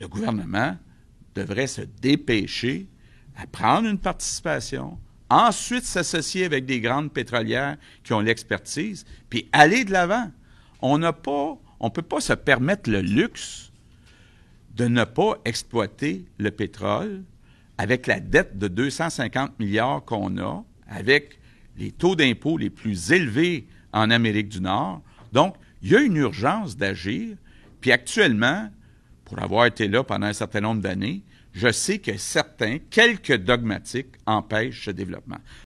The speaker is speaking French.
le gouvernement devrait se dépêcher à prendre une participation, ensuite s'associer avec des grandes pétrolières qui ont l'expertise, puis aller de l'avant. On n'a pas, on peut pas se permettre le luxe de ne pas exploiter le pétrole avec la dette de 250 milliards qu'on a, avec les taux d'impôt les plus élevés en Amérique du Nord. Donc, il y a une urgence d'agir. Puis actuellement, pour avoir été là pendant un certain nombre d'années, je sais que certains, quelques dogmatiques, empêchent ce développement.